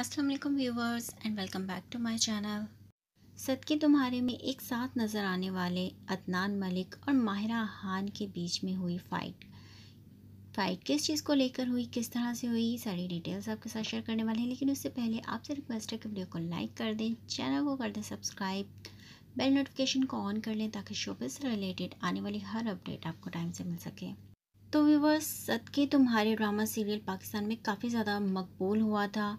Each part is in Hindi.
अस्सलाम वालेकुम viewers and welcome back to my channel सदके तुम्हारे में एक साथ नज़र आने वाले अदनान मलिक और माहिरा खान के बीच में हुई फ़ाइट फ़ाइट किस चीज़ को लेकर हुई किस तरह से हुई सारी डिटेल्स आपके साथ शेयर करने वाले हैं लेकिन उससे पहले आपसे रिक्वेस्ट है कि वीडियो को लाइक कर दें चैनल को कर दें सब्सक्राइब बेल नोटिफिकेशन को ऑन कर लें ताकि शोबे से रिलेटेड आने वाली हर अपडेट आपको टाइम से मिल सके तो व्यूवर्स सदके तुम्हारे ड्रामा सीरियल पाकिस्तान में काफ़ी ज़्यादा मकबूल हुआ था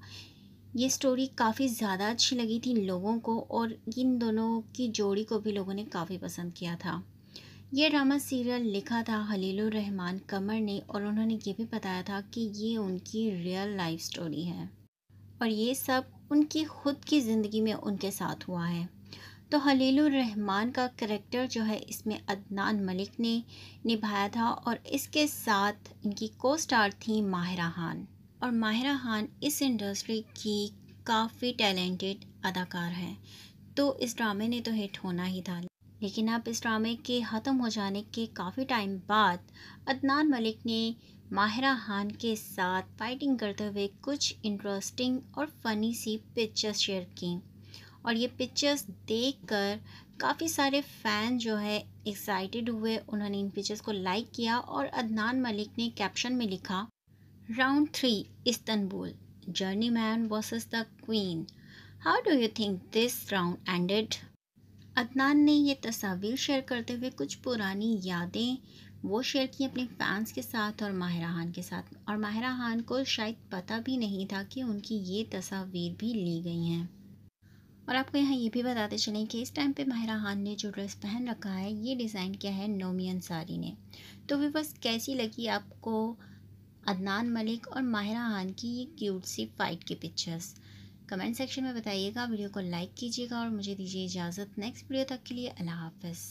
ये स्टोरी काफ़ी ज़्यादा अच्छी लगी थी लोगों को और इन दोनों की जोड़ी को भी लोगों ने काफ़ी पसंद किया था ये ड्रामा सीरियल लिखा था हलीलुर रहमान कमर ने और उन्होंने ये भी बताया था कि ये उनकी रियल लाइफ स्टोरी है और ये सब उनकी खुद की ज़िंदगी में उनके साथ हुआ है तो हलीलुर रहमान का करेक्टर जो है इसमें अदनान मलिक ने निभाया था और इसके साथ इनकी को स्टार थी माहिरा खान और माहिरा खान इस इंडस्ट्री की काफ़ी टैलेंटेड अदाकार हैं तो इस ड्रामे ने तो हिट होना ही था लेकिन अब इस ड्रामे के ख़त्म हो जाने के काफ़ी टाइम बाद अदनान मलिक ने माहिरा खान के साथ फाइटिंग करते हुए कुछ इंटरेस्टिंग और फ़नी सी पिक्चर्स शेयर की और ये पिक्चर्स देखकर काफ़ी सारे फ़ैन जो है एक्साइटेड हुए उन्होंने इन पिक्चर्स को लाइक किया और अदनान मलिक ने कैप्शन में लिखा Round 3 Istanbul Journeyman versus the Queen. How do you think this round ended Adnan ने ये तस्वीर शेयर करते हुए कुछ पुरानी यादें वो शेयर की अपने फैंस के साथ और माहिरा खान के साथ और माहिरा खान को शायद पता भी नहीं था कि उनकी ये तस्वीर भी ली गई हैं और आपको यहाँ ये भी बताते चलें कि इस टाइम पे माहिरा खान ने जो ड्रेस पहन रखा है ये डिज़ाइन क्या है नोमी अंसारी ने तो वे बस कैसी लगी आपको अदनान मलिक और माहिरा खान की ये क्यूट सी फ़ाइट की पिक्चर्स कमेंट सेक्शन में बताइएगा वीडियो को लाइक कीजिएगा और मुझे दीजिए इजाज़त नेक्स्ट वीडियो तक के लिए अल्लाह हाफिज़